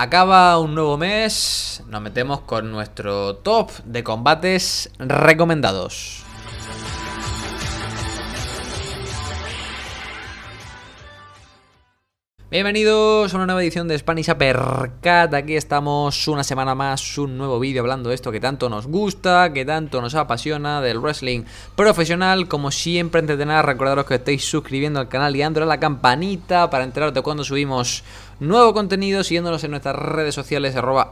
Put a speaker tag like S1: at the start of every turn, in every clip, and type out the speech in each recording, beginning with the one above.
S1: Acaba un nuevo mes, nos metemos con nuestro top de combates recomendados. Bienvenidos a una nueva edición de Spanish Apercat. Aquí estamos una semana más, un nuevo vídeo hablando de esto que tanto nos gusta, que tanto nos apasiona, del wrestling profesional. Como siempre, nada recordaros que estáis suscribiendo al canal y dándole la campanita para enterarte cuando subimos nuevo contenido siguiéndonos en nuestras redes sociales arroba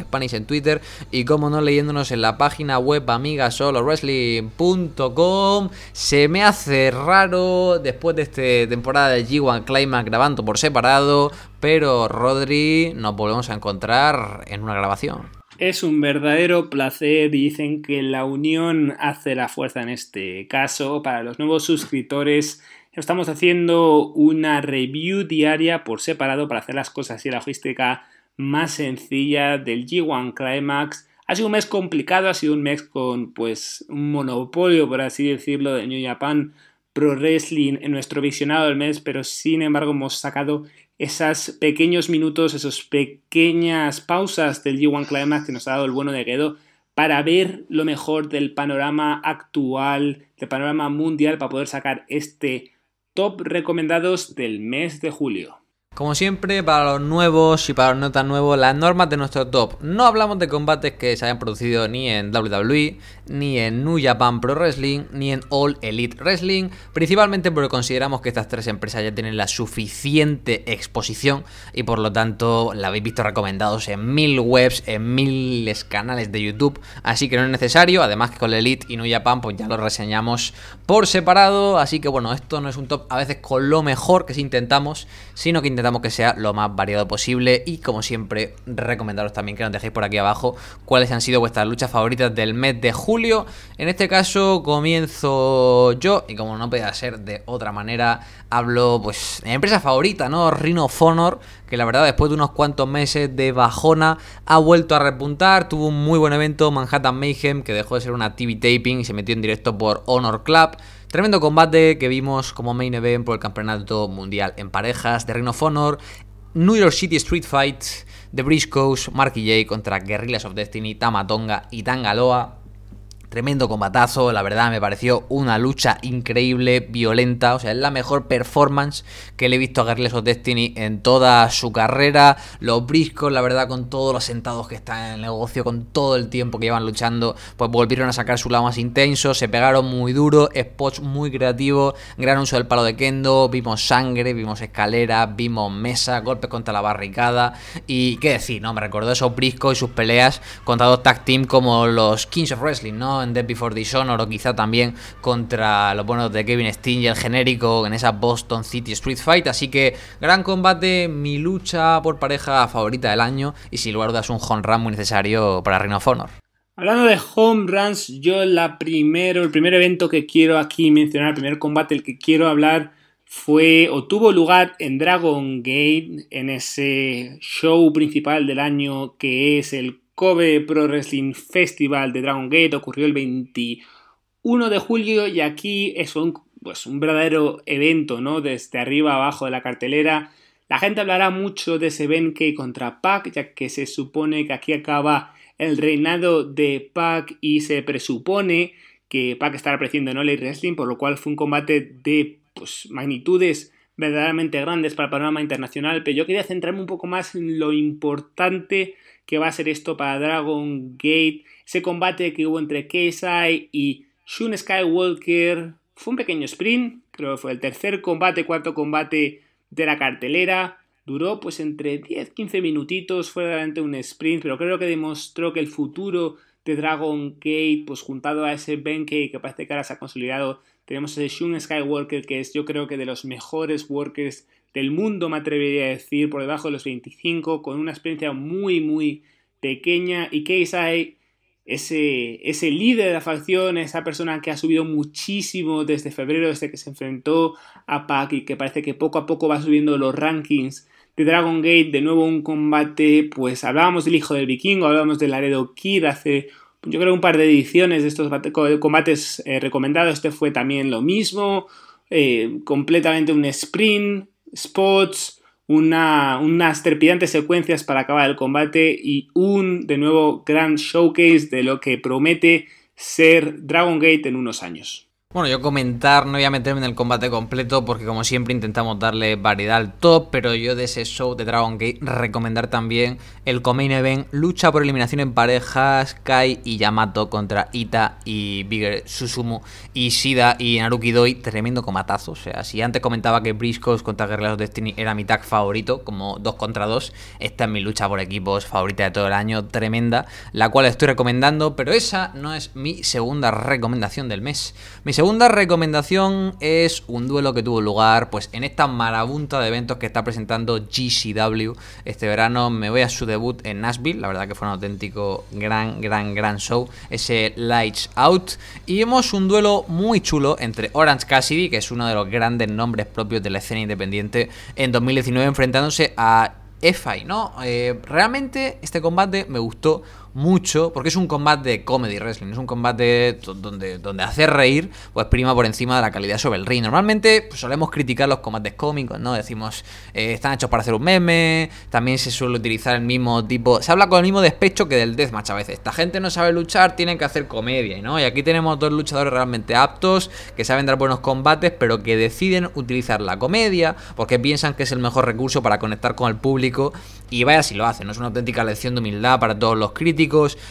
S1: Spanish en Twitter y como no leyéndonos en la página web amigasolowrestling.com. Se me hace raro después de esta temporada de G1 Climax grabando por separado, pero Rodri nos volvemos a encontrar en una grabación.
S2: Es un verdadero placer dicen que la unión hace la fuerza en este caso. Para los nuevos suscriptores Estamos haciendo una review diaria por separado para hacer las cosas y la logística más sencilla del G1 Climax. Ha sido un mes complicado, ha sido un mes con pues un monopolio, por así decirlo, de New Japan Pro Wrestling en nuestro visionado del mes, pero sin embargo hemos sacado esos pequeños minutos, esas pequeñas pausas del G1 Climax que nos ha dado el bueno de quedo para ver lo mejor del panorama actual, del panorama mundial, para poder sacar este top recomendados del mes de julio.
S1: Como siempre, para los nuevos y para los no tan nuevos, las normas de nuestro top. No hablamos de combates que se hayan producido ni en WWE, ni en New Japan Pro Wrestling, ni en All Elite Wrestling, principalmente porque consideramos que estas tres empresas ya tienen la suficiente exposición y por lo tanto la habéis visto recomendados en mil webs, en miles canales de YouTube, así que no es necesario, además que con Elite y New Japan pues ya lo reseñamos por separado, así que bueno, esto no es un top a veces con lo mejor que si intentamos, sino que intentamos intentamos que sea lo más variado posible y como siempre recomendaros también que nos dejéis por aquí abajo cuáles han sido vuestras luchas favoritas del mes de julio. En este caso comienzo yo y como no puede ser de otra manera, hablo pues de mi empresa favorita, ¿no? Rhino Honor que la verdad después de unos cuantos meses de bajona ha vuelto a repuntar, tuvo un muy buen evento Manhattan Mayhem que dejó de ser una TV taping y se metió en directo por Honor Club. Tremendo combate que vimos como main event por el Campeonato Mundial en parejas de Ring of Honor, New York City Street Fight, The Coast, Marky J contra Guerrillas of Destiny, Tamatonga y Tangaloa. Tremendo combatazo, la verdad me pareció una lucha increíble, violenta, o sea, es la mejor performance que le he visto a Carles of Destiny en toda su carrera, los briscos, la verdad, con todos los sentados que están en el negocio, con todo el tiempo que llevan luchando, pues volvieron a sacar su lado más intenso, se pegaron muy duro, spots muy creativos, gran uso del palo de Kendo, vimos sangre, vimos escaleras, vimos mesa, golpes contra la barricada, y qué decir, ¿no? Me recordó esos briscos y sus peleas contra dos tag team como los Kings of Wrestling, ¿no? en Death Before Dishonor o quizá también contra los buenos de Kevin Sting el genérico en esa Boston City Street Fight. Así que gran combate, mi lucha por pareja favorita del año y sin lugar a dudas un home run muy necesario para Reign of Honor.
S2: Hablando de home runs, yo la primero, el primer evento que quiero aquí mencionar, el primer combate el que quiero hablar fue o tuvo lugar en Dragon Gate, en ese show principal del año que es el Kobe Pro Wrestling Festival de Dragon Gate ocurrió el 21 de julio y aquí es un, pues, un verdadero evento, ¿no? Desde arriba abajo de la cartelera. La gente hablará mucho de ese Benkei contra Pac, ya que se supone que aquí acaba el reinado de Pac y se presupone que Pac estará apareciendo en Ole Wrestling, por lo cual fue un combate de pues, magnitudes verdaderamente grandes para el panorama internacional, pero yo quería centrarme un poco más en lo importante que va a ser esto para Dragon Gate, ese combate que hubo entre Keisai y Shun Skywalker. Fue un pequeño sprint, creo que fue el tercer combate, cuarto combate de la cartelera. Duró pues entre 10-15 minutitos, fue realmente un sprint, pero creo que demostró que el futuro de Dragon Gate, pues juntado a ese Benkei que parece que ahora se ha consolidado tenemos a Shun Skywalker, que es yo creo que de los mejores workers del mundo, me atrevería a decir, por debajo de los 25, con una experiencia muy, muy pequeña. Y Keisai, ese, ese líder de la facción, esa persona que ha subido muchísimo desde febrero, desde que se enfrentó a Pac y que parece que poco a poco va subiendo los rankings de Dragon Gate, de nuevo un combate, pues hablábamos del hijo del vikingo, hablábamos del aredo Kid hace yo creo, un par de ediciones de estos combates eh, recomendados. Este fue también lo mismo, eh, completamente un sprint, spots, unas trepidantes secuencias para acabar el combate y un, de nuevo, gran showcase de lo que promete ser Dragon Gate en unos años.
S1: Bueno, yo comentar, no voy a meterme en el combate completo porque como siempre intentamos darle variedad al top, pero yo de ese show de Dragon Gate recomendar también el Comain Event, lucha por eliminación en parejas, Kai y Yamato contra Ita y Bigger Susumu y Sida y Naruki Doi, tremendo comatazo, o sea, si antes comentaba que Briscoes contra Guerreros Destiny era mi tag favorito, como 2 contra 2, esta es mi lucha por equipos favorita de todo el año, tremenda, la cual estoy recomendando, pero esa no es mi segunda recomendación del mes segunda recomendación es un duelo que tuvo lugar pues en esta marabunta de eventos que está presentando GCW. Este verano me voy a su debut en Nashville, la verdad que fue un auténtico gran, gran, gran show, ese Lights Out. Y vemos un duelo muy chulo entre Orange Cassidy, que es uno de los grandes nombres propios de la escena independiente, en 2019 enfrentándose a EFI, ¿no? Eh, realmente este combate me gustó mucho, porque es un combate de comedy wrestling, es un combate donde, donde hacer reír pues prima por encima de la calidad sobre el ring. Normalmente pues, solemos criticar los combates cómicos, ¿no? Decimos, eh, están hechos para hacer un meme, también se suele utilizar el mismo tipo, se habla con el mismo despecho que del deathmatch a veces. Esta gente no sabe luchar, tienen que hacer comedia, ¿no? Y aquí tenemos dos luchadores realmente aptos, que saben dar buenos combates, pero que deciden utilizar la comedia, porque piensan que es el mejor recurso para conectar con el público, y vaya si lo hacen, ¿no? Es una auténtica lección de humildad para todos los críticos,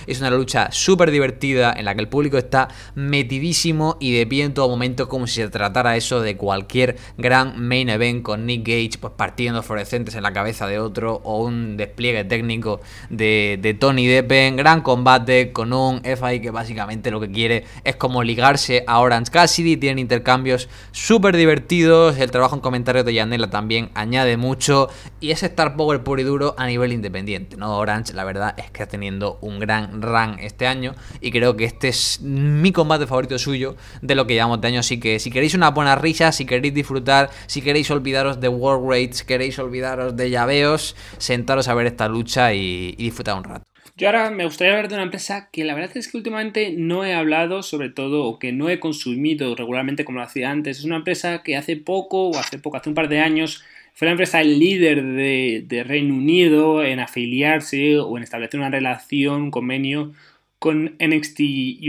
S1: es una lucha súper divertida en la que el público está metidísimo y de pie en todo momento como si se tratara eso de cualquier gran main event con Nick Gage pues partiendo fluorescentes en la cabeza de otro o un despliegue técnico de, de Tony Deppen. Gran combate con un FI que básicamente lo que quiere es como ligarse a Orange Cassidy. Tienen intercambios súper divertidos. El trabajo en comentarios de Yanela también añade mucho. Y es Star Power puro y duro a nivel independiente. ¿no? Orange, la verdad, es que está teniendo un gran run este año y creo que este es mi combate favorito suyo de lo que llevamos de año, así que si queréis una buena risa, si queréis disfrutar, si queréis olvidaros de World Rates, queréis olvidaros de llaveos, sentaros a ver esta lucha y, disfrutar un rato.
S2: Yo ahora me gustaría hablar de una empresa que la verdad es que últimamente no he hablado, sobre todo, o que no he consumido regularmente como lo hacía antes. Es una empresa que hace poco, o hace poco, hace un par de años, fue la empresa líder de, Reino Unido en afiliarse o en establecer una relación, un convenio con NXT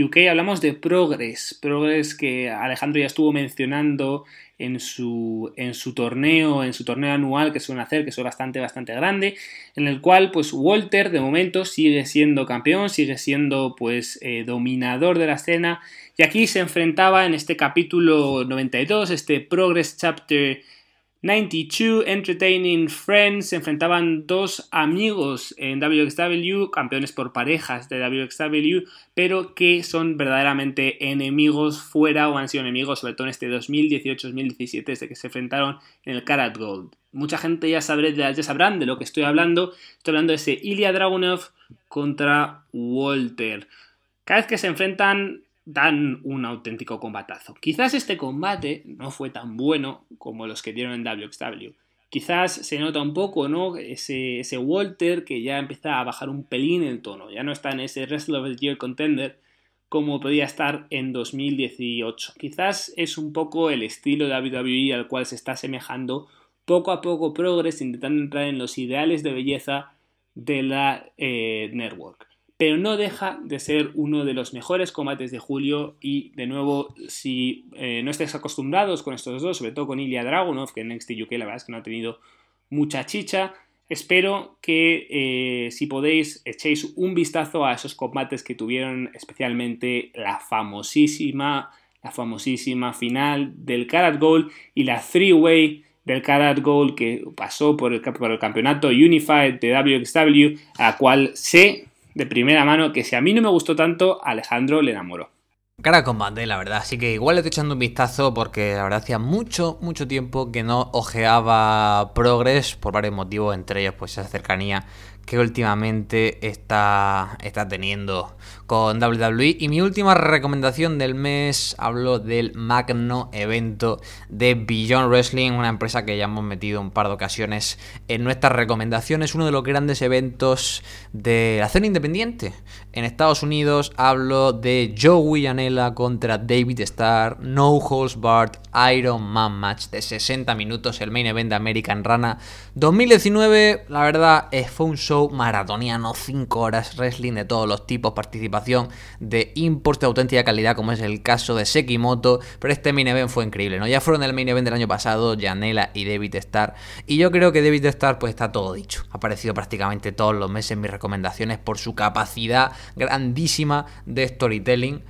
S2: UK. Hablamos de Progress, Progress que Alejandro ya estuvo mencionando en su, en su torneo, en su torneo anual que suelen hacer, que es bastante, bastante grande, en el cual pues Walter de momento sigue siendo campeón, sigue siendo pues eh, dominador de la escena y aquí se enfrentaba en este capítulo 92, este Progress Chapter 92 Entertaining Friends se enfrentaban dos amigos en WXW, campeones por parejas de WXW, pero que son verdaderamente enemigos fuera o han sido enemigos, sobre todo en este 2018-2017, desde que se enfrentaron en el Karat Gold. Mucha gente ya, sabré, sabrán de lo que estoy hablando. Estoy hablando de ese Ilya Dragunov contra Walter. Cada vez que se enfrentan dan un auténtico combatazo. Quizás este combate no fue tan bueno como los que dieron en WXW. Quizás se nota un poco, ¿no? Ese, Walter que ya empieza a bajar un pelín el tono. Ya no está en ese Wrestle of the Year Contender como podía estar en 2018. Quizás es un poco el estilo de WWE al cual se está asemejando poco a poco Progress, intentando entrar en los ideales de belleza de la eh, network pero no deja de ser uno de los mejores combates de julio y de nuevo si eh, no estáis acostumbrados con estos dos, sobre todo con Ilya Dragunov, que en NXT UK la verdad es que no ha tenido mucha chicha, espero que eh, si podéis echéis un vistazo a esos combates que tuvieron especialmente la famosísima, la famosísima final del Karat Gold y la Three Way del Karat Gold que pasó por el, campeonato Unified de WXW, a la cual se de primera mano que si a mí no me gustó tanto, Alejandro le enamoró.
S1: Cara con bandera la verdad. Así que igual le estoy echando un vistazo porque la verdad hacía mucho, mucho tiempo que no ojeaba Progress por varios motivos, entre ellos pues esa cercanía que últimamente está, está teniendo con WWE. Y mi última recomendación del mes hablo del magno evento de Beyond Wrestling, una empresa que ya hemos metido un par de ocasiones en nuestras recomendaciones, uno de los grandes eventos de la zona independiente. En Estados Unidos hablo de Joe Anela contra David Starr, No Holds Barred, Iron Man Match de 60 minutos, el main event de American Rana 2019. La verdad, eh, fue un maratoniano, 5 horas, wrestling de todos los tipos, participación de importe de auténtica calidad, como es el caso de Sekimoto, pero este main event fue increíble, ¿no? Ya fueron el main event del año pasado, Janela y David Star y yo creo que David Starr pues está todo dicho, ha aparecido prácticamente todos los meses mis recomendaciones por su capacidad grandísima de storytelling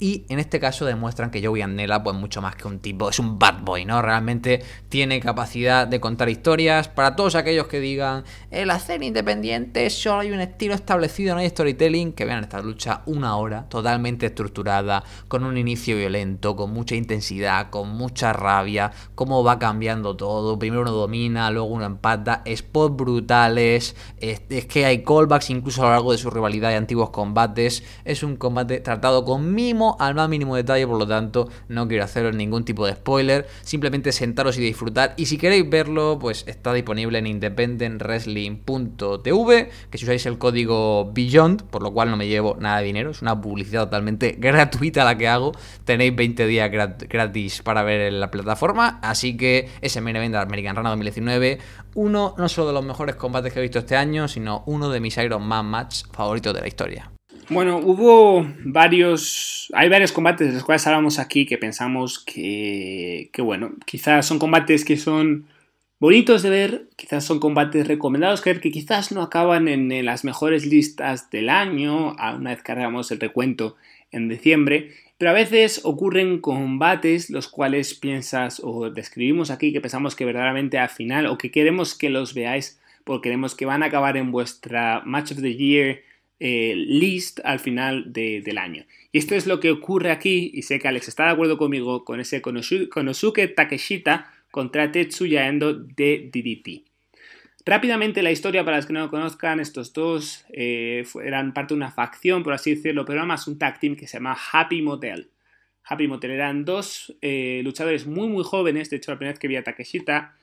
S1: y en este caso demuestran que Joey Andela, pues mucho más que un tipo, es un bad boy, ¿no? Realmente tiene capacidad de contar historias. Para todos aquellos que digan, el eh, hacer independiente solo hay un estilo establecido, no hay storytelling, que vean esta lucha una hora totalmente estructurada, con un inicio violento, con mucha intensidad, con mucha rabia, cómo va cambiando todo. Primero uno domina, luego uno empata, spots brutales, es, que hay callbacks incluso a lo largo de su rivalidad y antiguos combates. Es un combate tratado con mimo al más mínimo detalle, por lo tanto no quiero haceros ningún tipo de spoiler, simplemente sentaros y disfrutar y si queréis verlo pues está disponible en independentwrestling.tv, que si usáis el código Beyond, por lo cual no me llevo nada de dinero, es una publicidad totalmente gratuita la que hago, tenéis 20 días gratis para ver en la plataforma, así que ese main event de American Rana 2019, uno no solo de los mejores combates que he visto este año, sino uno de mis Iron Man match favoritos de la historia.
S2: Bueno, hubo varios, hay varios combates de los cuales hablamos aquí que pensamos que, que bueno, quizás son combates que son bonitos de ver, quizás son combates recomendados que que quizás no acaban en, las mejores listas del año, una vez que hagamos el recuento en diciembre, pero a veces ocurren combates los cuales piensas o describimos aquí que pensamos que verdaderamente al final o que queremos que los veáis porque queremos que van a acabar en vuestra Match of the Year eh, list al final del año. Y esto es lo que ocurre aquí, y sé que Alex está de acuerdo conmigo con ese Konosuke Takeshita contra Tetsuya Endo de DDT. Rápidamente la historia, para los que no lo conozcan, estos dos eh, eran parte de una facción, por así decirlo, pero más un tag team que se llama Happy Motel. Happy Motel eran dos eh, luchadores muy muy jóvenes, de hecho la primera vez que vi a Takeshita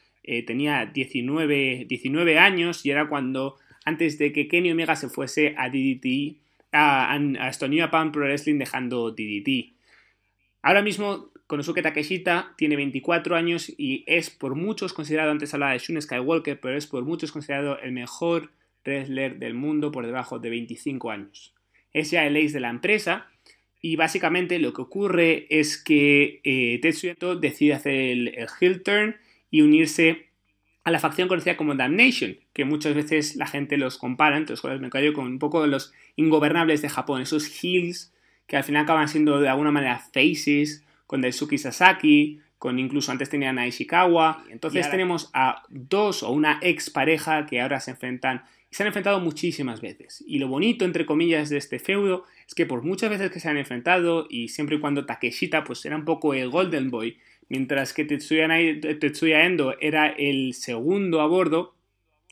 S2: tenía 19, 19 años y era cuando antes de que Kenny Omega se fuese a DDT, a, Estonia Pan Pro Wrestling dejando DDT. Ahora mismo Konosuke Takeshita tiene 24 años y es por muchos considerado, antes hablaba de Shun Skywalker, pero es por muchos considerado el mejor wrestler del mundo por debajo de 25 años. Es ya el ace de la empresa y básicamente lo que ocurre es que eh, decide hacer el, el heel turn y unirse a la facción conocida como Damnation, que muchas veces la gente los compara, entre los me callo, con un poco de los ingobernables de Japón, esos heels que al final acaban siendo de alguna manera faces, con Daisuke Sasaki, con incluso antes tenían a Ishikawa. Entonces tenemos a dos o una ex pareja que ahora se enfrentan y se han enfrentado muchísimas veces. Y lo bonito, entre comillas, de este feudo es que por muchas veces que se han enfrentado y siempre y cuando Takeshita pues era un poco el Golden Boy, Mientras que Tetsuya, Endo era el segundo a bordo,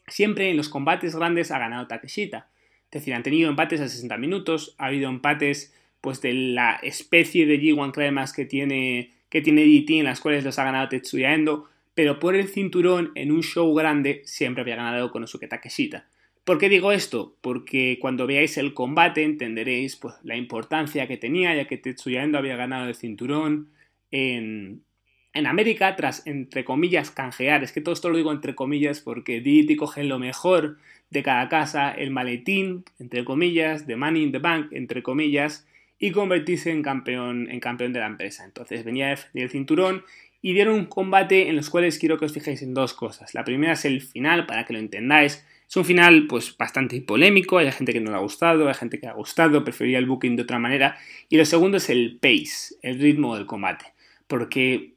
S2: siempre en los combates grandes ha ganado Takeshita. Es decir, han tenido empates a 60 minutos, ha habido empates pues de la especie de G1 Climax que tiene, que tiene DT, e en las cuales los ha ganado Tetsuya Endo, pero por el cinturón en un show grande siempre había ganado Konosuke Takeshita. ¿Por qué digo esto? Porque cuando veáis el combate entenderéis pues, la importancia que tenía, ya que Tetsuya Endo había ganado el cinturón en, en América, tras, entre comillas, canjear, es que todo esto lo digo entre comillas porque DIT coge lo mejor de cada casa, el maletín, entre comillas, de Money in the Bank, entre comillas, y convertirse en campeón, en campeón de la empresa. Entonces venía el cinturón y dieron un combate en los cuales quiero que os fijéis en dos cosas. La primera es el final, para que lo entendáis. Es un final pues bastante polémico, hay gente que no le ha gustado, hay gente que le ha gustado, prefería el booking de otra manera. Y lo segundo es el pace, el ritmo del combate. Porque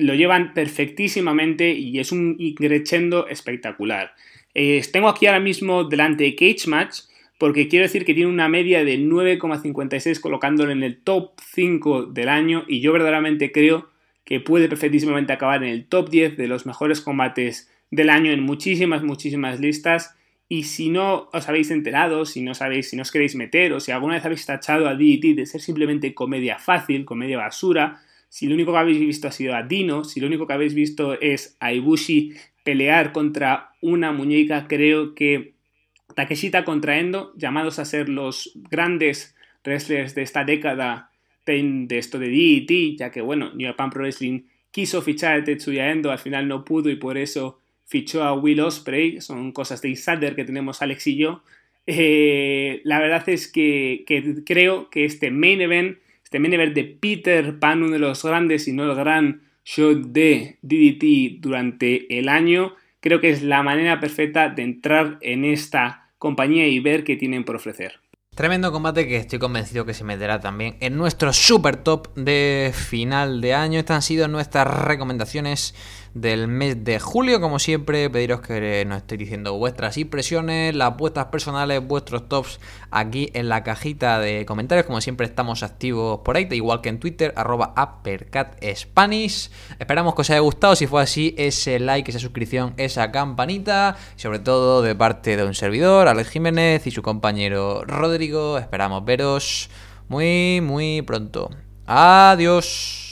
S2: lo llevan perfectísimamente y es un increchendo espectacular. Eh, tengo aquí ahora mismo delante Cage Match, porque quiero decir que tiene una media de 9,56 colocándolo en el top 5 del año y yo verdaderamente creo que puede perfectísimamente acabar en el top 10 de los mejores combates del año en muchísimas, muchísimas listas. Y si no os habéis enterado, si no sabéis, si no os queréis meter, o si alguna vez habéis tachado a DDT de ser simplemente comedia fácil, comedia basura, si lo único que habéis visto ha sido a Dino, si lo único que habéis visto es a Ibushi pelear contra una muñeca, creo que Takeshita contra Endo, llamados a ser los grandes wrestlers de esta década de esto de DDT, e ya que bueno, New Japan Pro Wrestling quiso fichar a Tetsuya Endo, al final no pudo y por eso fichó a Will Osprey, son cosas de insider que tenemos Alex y yo. Eh, la verdad es que, que creo que este main event también ver de Peter Pan, uno de los grandes, y no el gran show de DDT durante el año. Creo que es la manera perfecta de entrar en esta compañía y ver qué tienen por ofrecer.
S1: Tremendo combate que estoy convencido que se meterá también en nuestro super top de final de año. Estas han sido nuestras recomendaciones del mes de julio. Como siempre, pediros que nos estéis diciendo vuestras impresiones, las vuestras personales, vuestros tops aquí en la cajita de comentarios. Como siempre, estamos activos por ahí, igual que en Twitter, arroba Spanish. Esperamos que os haya gustado. Si fue así, ese like, esa suscripción, esa campanita. Sobre todo de parte de un servidor, Alex Jiménez y su compañero Rodrigo. Esperamos veros muy, muy pronto. Adiós.